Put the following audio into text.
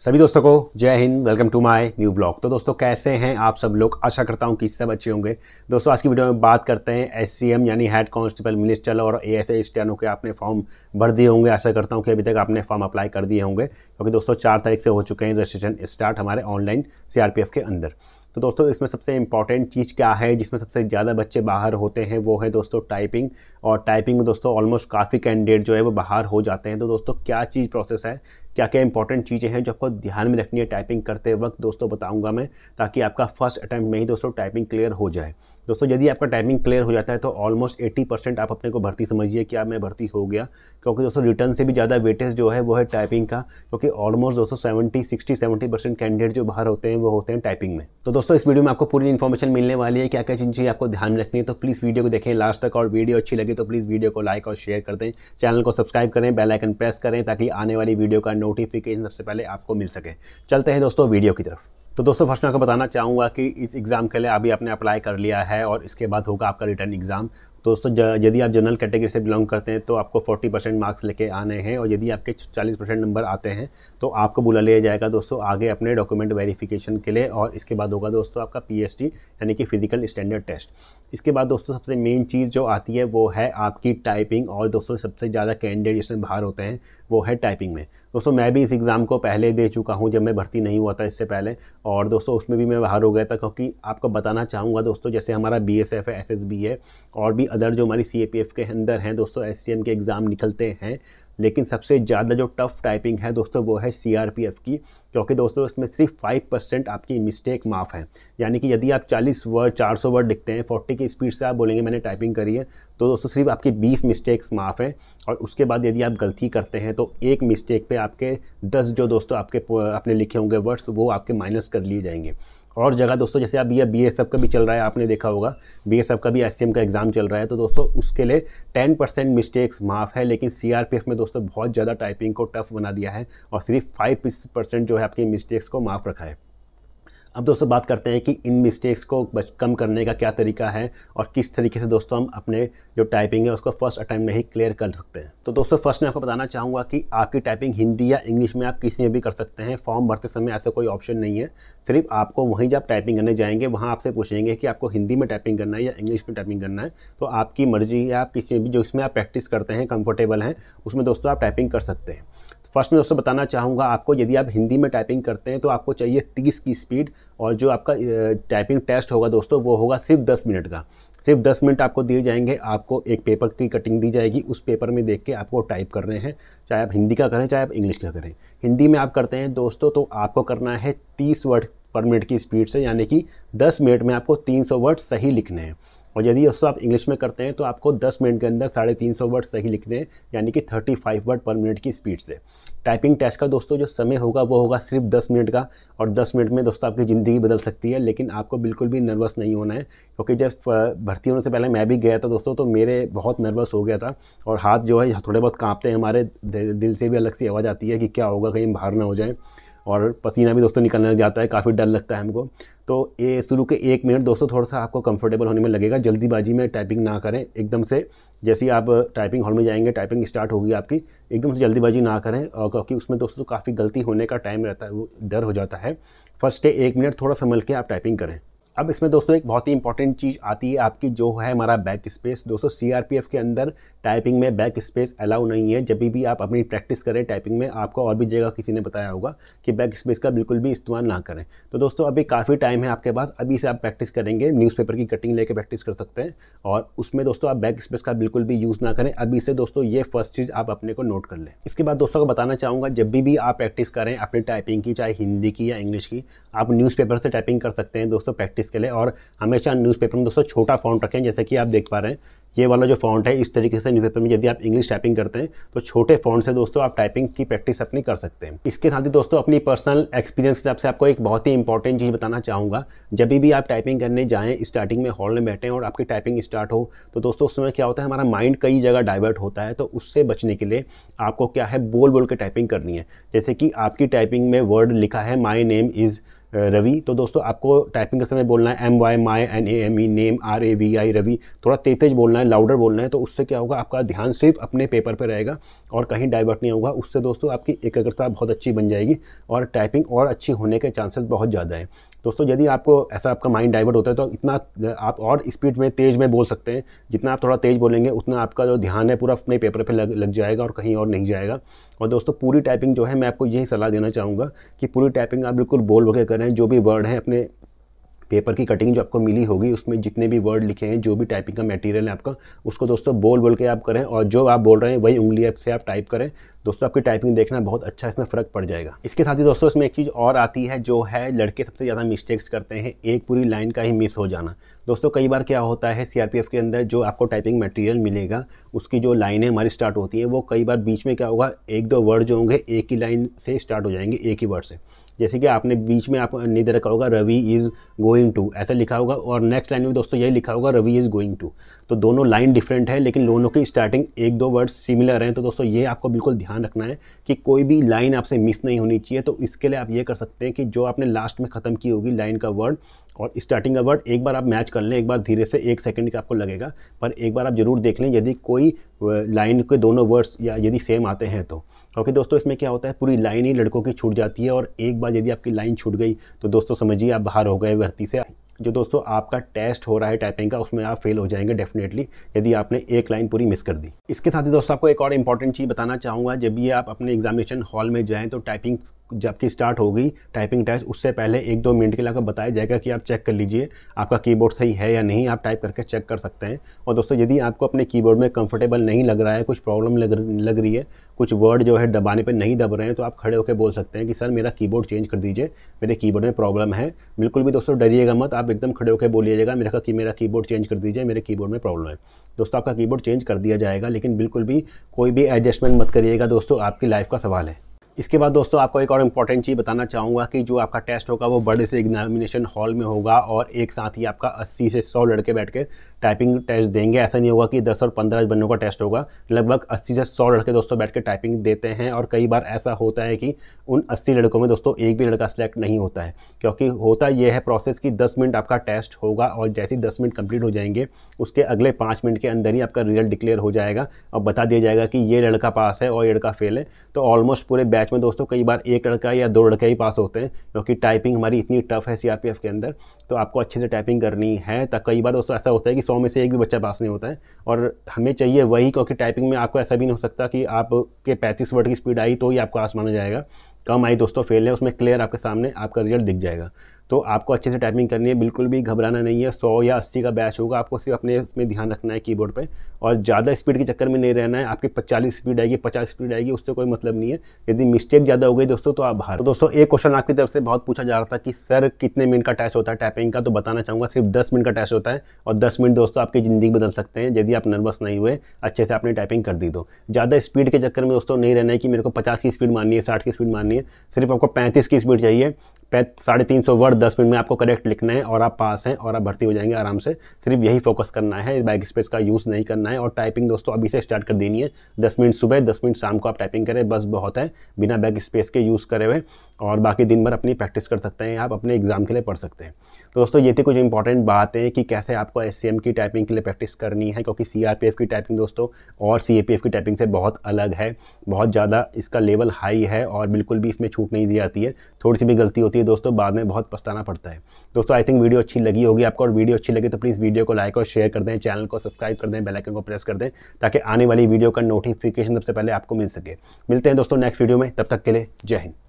सभी दोस्तों को जय हिंद welcome to my new blog तो दोस्तों कैसे हैं आप सब लोग आशा करता हूं कि सब अच्छे होंगे दोस्तों आज की वीडियो में बात करते हैं एस यानी हेड कांस्टेबल मिनिस्टर और ए एस के आपने फॉर्म भर दिए होंगे आशा करता हूं कि अभी तक आपने फॉर्म अप्लाई कर दिए होंगे क्योंकि दोस्तों चार तारीख से हो चुके हैं रजिस्ट्रेशन स्टार्ट हमारे ऑनलाइन सी के अंदर तो दोस्तों इसमें सबसे इंपॉर्टेंट चीज़ क्या है जिसमें सबसे ज़्यादा बच्चे बाहर होते हैं वो है दोस्तों टाइपिंग और टाइपिंग में दोस्तों ऑलमोस्ट काफ़ी कैंडिडेट जो है वो बाहर हो जाते हैं तो दोस्तों क्या चीज़ प्रोसेस है क्या क्या इंपॉर्टेंट चीज़ें हैं जो आपको ध्यान में रखनी है टाइपिंग करते वक्त दोस्तों बताऊंगा मैं ताकि आपका फर्स्ट अटैम्प्ट में ही दोस्तों टाइपिंग क्लियर हो जाए दोस्तों यदि आपका टाइपिंग क्लियर हो जाता है तो ऑलमोस्ट 80 परसेंट आप अपने को भर्ती समझिए कि आप मैं भर्ती हो गया क्योंकि दोस्तों रिटर्न से भी ज़्यादा वेटेज जो है वो है टाइपिंग का क्योंकि ऑलमोस्ट दोस्तों seventy sixty seventy percent candidate जो बाहर होते हैं वो होते हैं टाइपिंग में तो दोस्तों इस वीडियो में आपको पूरी इन्फॉर्मेशन मिलने वाली है क्या क्या चीज़ें आपको ध्यान रखनी है तो प्लीज़ वीडियो को देखें लास्ट तक और वीडियो अच्छी लगी तो प्लीज़ वीडियो को लाइक और शेयर कर दें चैनल को सब्सक्राइब करें बेलाइकन प्रेस करें ताकि आने वाली वीडियो का नोटिफिकेशन सबसे पहले आपको मिल सके चलते हैं दोस्तों वीडियो की तरफ तो दोस्तों फर्स्ट में आपको बताना चाहूँगा कि इस एग्ज़ाम के लिए अभी आपने अप्लाई कर लिया है और इसके बाद होगा आपका रिटर्न एग्ज़ाम तो दोस्तों यदि आप जनरल कैटेगरी से बिलोंग करते हैं तो आपको 40 परसेंट मार्क्स लेके आने हैं और यदि आपके 40 परसेंट नंबर आते हैं तो आपको बुला लिया जाएगा दोस्तों आगे अपने डॉक्यूमेंट वेरिफिकेशन के लिए और इसके बाद होगा दोस्तों आपका पी यानी कि फिजिकल स्टैंडर्ड टेस्ट इसके बाद दोस्तों सबसे मेन चीज़ जो आती है वो है आपकी टाइपिंग और दोस्तों सबसे ज़्यादा कैंडिडेट इसमें बाहर होते हैं वो है टाइपिंग में दोस्तों मैं भी इस एग्ज़ाम को पहले दे चुका हूँ जब मैं भर्ती नहीं हुआ था इससे पहले और दोस्तों उसमें भी मैं बाहर हो गया था क्योंकि आपको बताना चाहूँगा दोस्तों जैसे हमारा बी है एस है और भी अदर जो हमारी सी के अंदर हैं दोस्तों एस के एग्ज़ाम निकलते हैं लेकिन सबसे ज़्यादा जो टफ टाइपिंग है दोस्तों वो है सी की क्योंकि दोस्तों इसमें सिर्फ फाइव परसेंट आपकी मिस्टेक माफ़ है यानी कि यदि आप चालीस वर्ड चार सौ वर्ड लिखते हैं फोर्टी की स्पीड से आप बोलेंगे मैंने टाइपिंग करी है तो दोस्तों सिर्फ आपकी बीस मिस्टेक्स माफ़ हैं और उसके बाद यदि आप गलती करते हैं तो एक मिस्टेक पर आपके दस जो दोस्तों आपके आपने लिखे होंगे वर्ड्स वो आपके माइनस कर लिए जाएंगे और जगह दोस्तों जैसे अब ये बी एस एफ का भी चल रहा है आपने देखा होगा बी एस एफ का भी एस सी एम का एग्ज़ाम चल रहा है तो दोस्तों उसके लिए टेन परसेंट मिस्टेक्स माफ़ है लेकिन सी आर पी एफ में दोस्तों दोस्तों बहुत ज़्यादा टाइपिंग को टफ बना दिया है और सिर्फ फाइव परसेंट जो है आपकी मिस्टेक्स को माफ़ रखा है अब दोस्तों बात करते हैं कि इन मिस्टेक्स को कम करने का क्या तरीका है और किस तरीके से दोस्तों हम अपने जो टाइपिंग है उसको फर्स्ट अटैम्प में ही क्लियर कर सकते हैं तो दोस्तों फर्स्ट मैं आपको बताना चाहूँगा कि आपकी टाइपिंग हिंदी या इंग्लिश में आप किसी में भी कर सकते हैं फॉर्म भरते समय ऐसा कोई ऑप्शन नहीं है सिर्फ आपको वहीं जब टाइपिंग करने जाएंगे वहाँ आपसे पूछेंगे कि आपको हिंदी में टाइपिंग करना है या इंग्लिश में टाइपिंग करना है तो आपकी मर्जी या आप किसी भी जो इसमें आप प्रैक्टिस करते हैं कंफर्टेबल हैं उसमें दोस्तों आप टाइपिंग कर सकते हैं फर्स्ट में दोस्तों बताना चाहूँगा आपको यदि आप हिंदी में टाइपिंग करते हैं तो आपको चाहिए तीस की स्पीड और जो आपका टाइपिंग टेस्ट होगा दोस्तों वो होगा सिर्फ दस मिनट का सिर्फ दस मिनट आपको दिए जाएंगे आपको एक पेपर की कटिंग दी जाएगी उस पेपर में देख के आपको टाइप कर रहे हैं चाहे आप हिंदी का करें चाहे आप इंग्लिश का करें हिंदी में आप करते हैं दोस्तों तो आपको करना है तीस वर्ड पर मिनट की स्पीड से यानी कि दस मिनट में आपको तीन वर्ड सही लिखने हैं और यदि उसको आप इंग्लिश में करते हैं तो आपको 10 मिनट के अंदर साढ़े तीन सौ वर्ड सही लिखने हैं यानी कि 35 वर्ड पर मिनट की स्पीड से टाइपिंग टेस्ट का दोस्तों जो समय होगा वो होगा सिर्फ 10 मिनट का और 10 मिनट में दोस्तों आपकी ज़िंदगी बदल सकती है लेकिन आपको बिल्कुल भी नर्वस नहीं होना है क्योंकि जब भर्ती होने से पहले मैं भी गया था दोस्तों तो मेरे बहुत नर्वस हो गया था और हाथ जो है थोड़े बहुत काँपते हैं हमारे दिल से भी अलग सी आवाज़ आती है कि क्या होगा कहीं बाहर ना हो जाए और पसीना भी दोस्तों निकलने लग जाता है काफ़ी डर लगता है हमको तो ये शुरू के एक मिनट दोस्तों थोड़ा सा आपको कंफर्टेबल होने में लगेगा जल्दीबाजी में टाइपिंग ना करें एकदम से जैसे ही आप टाइपिंग हॉल में जाएंगे टाइपिंग स्टार्ट होगी आपकी एकदम से जल्दीबाजी ना करें और क्योंकि उसमें दोस्तों काफ़ी गलती होने का टाइम रहता है वो डर हो जाता है फर्स्ट के एक मिनट थोड़ा संभल के आप टाइपिंग करें अब इसमें दोस्तों एक बहुत ही इंपॉर्टेंट चीज़ आती है आपकी जो है हमारा बैक स्पेस दोस्तों सी के अंदर टाइपिंग में बैक स्पेस अलाउ नहीं है जब भी आप अपनी प्रैक्टिस करें टाइपिंग में आपको और भी जगह किसी ने बताया होगा कि बैक स्पेस का बिल्कुल भी इस्तेमाल ना करें तो दोस्तों अभी काफ़ी टाइम है आपके पास अभी से आप प्रैक्टिस करेंगे न्यूज़पेपर की कटिंग लेकर प्रैक्टिस कर सकते हैं और उसमें दोस्तों आप बैक स्पेस का बिल्कुल भी यूज़ ना करें अभी से दोस्तों ये फर्स्ट चीज़ आप अपने को नोट कर लें इसके बाद दोस्तों को बताना चाहूँगा जब भी आप प्रैक्टिस करें अपनी टाइपिंग की चाहे हिंदी की या इंग्लिश की आप न्यूज़पेपर से टाइपिंग कर सकते हैं दोस्तों प्रैक्टिस इसके लिए और हमेशा न्यूज़पेपर में दोस्तों छोटा फॉन्ट रखें जैसे कि आप देख पा रहे हैं ये वाला जो फॉन्ट है इस तरीके से न्यूज़पेपर में यदि आप इंग्लिश टाइपिंग करते हैं तो छोटे फॉन्ट से दोस्तों आप टाइपिंग की प्रैक्टिस अपनी कर सकते हैं इसके साथ ही दोस्तों अपनी पर्सनल एक्सपीरियंस के हिसाब से आपको एक बहुत ही इंपॉर्टेंट चीज़ बताना चाहूँगा जब भी आप टाइपिंग करने जाएँ स्टार्टिंग में हॉल में बैठें और आपकी टाइपिंग स्टार्ट हो तो दोस्तों उस समय क्या होता है हमारा माइंड कई जगह डाइवर्ट होता है तो उससे बचने के लिए आपको क्या है बोल बोल के टाइपिंग करनी है जैसे कि आपकी टाइपिंग में वर्ड लिखा है माई नेम इज़ रवि तो दोस्तों आपको टाइपिंग के समय बोलना है M Y my N A M E name R A V I Ravi थोड़ा तेज तेज बोलना है लाउडर बोलना है तो उससे क्या होगा आपका ध्यान सिर्फ अपने पेपर पर पे रहेगा और कहीं डाइवर्ट नहीं होगा उससे दोस्तों आपकी एकाग्रता बहुत अच्छी बन जाएगी और टाइपिंग और अच्छी होने के चांसेस बहुत ज़्यादा है दोस्तों यदि आपको ऐसा आपका माइंड डाइवर्ट होता है तो इतना आप और स्पीड में तेज़ में बोल सकते हैं जितना आप थोड़ा तेज़ बोलेंगे उतना आपका जो ध्यान है पूरा अपने पेपर पे लग लग जाएगा और कहीं और नहीं जाएगा और दोस्तों पूरी टाइपिंग जो है मैं आपको यही सलाह देना चाहूँगा कि पूरी टाइपिंग आप बिल्कुल बोल वगैरह करें जो भी वर्ड हैं अपने पेपर की कटिंग जो आपको मिली होगी उसमें जितने भी वर्ड लिखे हैं जो भी टाइपिंग का मटेरियल है आपका उसको दोस्तों बोल बोल के आप करें और जो आप बोल रहे हैं वही उंगली से आप टाइप करें दोस्तों आपकी टाइपिंग देखना बहुत अच्छा इसमें फ़र्क पड़ जाएगा इसके साथ ही दोस्तों इसमें एक चीज़ और आती है जो है लड़के सबसे ज़्यादा मिस्टेक्स करते हैं एक पूरी लाइन का ही मिस हो जाना दोस्तों कई बार क्या होता है सी के अंदर जो आपको टाइपिंग मटेरियल मिलेगा उसकी जो लाइनें हमारी स्टार्ट होती हैं वो कई बार बीच में क्या होगा एक दो वर्ड जो होंगे एक ही लाइन से स्टार्ट हो जाएंगे एक ही वर्ड से जैसे कि आपने बीच में आप नहीं दे रखा होगा रवि इज़ गोइंग टू ऐसा लिखा होगा और नेक्स्ट लाइन में दोस्तों यही लिखा होगा रवि इज़ गोइंग टू तो दोनों लाइन डिफरेंट है लेकिन दोनों की स्टार्टिंग एक दो वर्ड्स सिमिलर हैं तो दोस्तों ये आपको बिल्कुल ध्यान रखना है कि कोई भी लाइन आपसे मिस नहीं होनी चाहिए तो इसके लिए आप ये कर सकते हैं कि जो आपने लास्ट में ख़त्म की होगी लाइन का वर्ड और स्टार्टिंग अवर्ड वर्ड एक बार आप मैच कर लें एक बार धीरे से एक सेकंड का आपको लगेगा पर एक बार आप जरूर देख लें यदि कोई लाइन के दोनों वर्ड्स या यदि सेम आते हैं तो ओके दोस्तों इसमें क्या होता है पूरी लाइन ही लड़कों की छूट जाती है और एक बार यदि आपकी लाइन छूट गई तो दोस्तों समझिए आप बाहर हो गए भर्ती से जो दोस्तों आपका टेस्ट हो रहा है टाइपिंग का उसमें आप फेल हो जाएंगे डेफिनेटली यदि आपने एक लाइन पूरी मिस कर दी इसके साथ ही दोस्तों आपको एक और इंपॉर्टेंट चीज़ बताना चाहूँगा जब भी आप अपने एग्जामिनेशन हॉल में जाएँ तो टाइपिंग जबकि स्टार्ट होगी टाइपिंग टेस्ट उससे पहले एक दो मिनट के लिए आपको बताया जाएगा कि आप चेक कर लीजिए आपका कीबोर्ड सही है या नहीं आप टाइप करके चेक कर सकते हैं और दोस्तों यदि आपको अपने कीबोर्ड में कंफर्टेबल नहीं लग रहा है कुछ प्रॉब्लम लग लग रही है कुछ वर्ड जो है दबाने पर नहीं दब रहे हैं तो आप खड़े होकर बोल सकते हैं कि सर मेरा कीबोर्ड चेंज कर दीजिए मेरे कीबोर्ड में प्रॉब्लम है बिल्कुल भी दोस्तों डरिएगा मत आप एकदम खड़े होकर बोलिएगा मेरा कि मेरा कीबोर्ड चेंज कर दीजिए मेरे कीबोर्ड में प्रॉब्लम है दोस्तों आपका कीबोर्ड चेंज कर दिया जाएगा लेकिन बिल्कुल भी कोई भी एडजस्टमेंट मत करिएगा दोस्तों आपकी लाइफ का सवाल है इसके बाद दोस्तों आपको एक और इम्पॉर्टेंट चीज़ बताना चाहूँगा कि जो आपका टेस्ट होगा वो बड़े से एग्जामिनेशन हॉल में होगा और एक साथ ही आपका 80 से 100 लड़के बैठ के टाइपिंग टेस्ट देंगे ऐसा नहीं होगा कि 10 और 15 बनों का टेस्ट होगा लगभग 80 से 100 लड़के दोस्तों बैठ के टाइपिंग देते हैं और कई बार ऐसा होता है कि उन अस्सी लड़कों में दोस्तों एक भी लड़का सेलेक्ट नहीं होता है क्योंकि होता यह है प्रोसेस कि दस मिनट आपका टेस्ट होगा और जैसे ही दस मिनट कंप्लीट हो जाएंगे उसके अगले पाँच मिनट के अंदर ही आपका रिजल्ट डिक्लेयर हो जाएगा और बता दिया जाएगा कि ये लड़का पास है और ये लड़का फेल है तो ऑलमोस्ट पूरे बैच मैथ में दोस्तों कई बार एक लड़का या दो लड़के ही पास होते हैं क्योंकि टाइपिंग हमारी इतनी टफ है सी के अंदर तो आपको अच्छे से टाइपिंग करनी है तो कई बार दोस्तों ऐसा होता है कि सौ में से एक भी बच्चा पास नहीं होता है और हमें चाहिए वही क्योंकि टाइपिंग में आपको ऐसा भी नहीं हो सकता कि आपके पैंतीस वर्ड की स्पीड आई तो ही आपको आस माना जाएगा कम आई दोस्तों फेल है उसमें क्लियर आपके सामने आपका रिजल्ट दिख जाएगा तो आपको अच्छे से टाइपिंग करनी है बिल्कुल भी घबराना नहीं है सौ या अस्सी का बैच होगा आपको सिर्फ अपने इसमें ध्यान रखना है कीबोर्ड पे और ज़्यादा स्पीड के चक्कर में नहीं रहना है आपकी पचालीस स्पीड आएगी पचास स्पीड आएगी उससे कोई मतलब नहीं है यदि मिस्टेक ज़्यादा हो गई दोस्तों तो आप बाहर तो दोस्तों एक क्वेश्चन आपकी तरफ से बहुत पूछा जा रहा था कि सर कितने मिनट का टेस्ट होता है टाइपिंग का तो बताना चाहूँगा सिर्फ दस मिनट का टेस्ट होता है और दस मिनट दोस्तों आपकी ज़िंदगी बदल सकते हैं यदि आप नर्वस नहीं हुए अच्छे से आपने टाइपिंग कर दी तो ज़्यादा स्पीड के चक्कर में दोस्तों नहीं रहना है कि मेरे को पचास की स्पीड माननी है साठ की स्पीड माननी है सिर्फ आपको पैंतीस की स्पीड चाहिए साढ़े तीन सौ वर्ड दस मिनट में आपको करेक्ट लिखना है और आप पास हैं और आप भर्ती हो जाएंगे आराम से सिर्फ यही फोकस करना है बैक स्पेस का यूज़ नहीं करना है और टाइपिंग दोस्तों अभी से स्टार्ट कर देनी है दस मिनट सुबह दस मिनट शाम को आप टाइपिंग करें बस बहुत है बिना बैक स्पेस के यूज़ करे हुए और बाकी दिन भर अपनी प्रैक्टिस कर सकते हैं आप अपने एग्ज़ाम के लिए पढ़ सकते हैं तो दोस्तों ये थी कुछ इंपॉर्टेंट बातें कि कैसे आपको एस की टाइपिंग के लिए प्रैक्टिस करनी है क्योंकि सी की टाइपिंग दोस्तों और सी की टाइपिंग से बहुत अलग है बहुत ज़्यादा इसका लेवल हाई है और बिल्कुल भी इसमें छूट नहीं दी जाती है थोड़ी सी भी गलती होती होती है दोस्तों बाद में बहुत पछताना पड़ता है दोस्तों आई थिंक वीडियो अच्छी लगी होगी आपको और वीडियो अच्छी लगी तो प्लीज़ वीडियो को लाइक और शेयर कर दें चैनल को सब्सक्राइब कर दें बेलाइकन को प्रेस कर दें ताकि आने वाली वीडियो का नोटिफिकेशन सबसे पहले आपको मिल सके मिलते हैं दोस्तों नेक्स्ट वीडियो में तब तक के लिए जय हिंद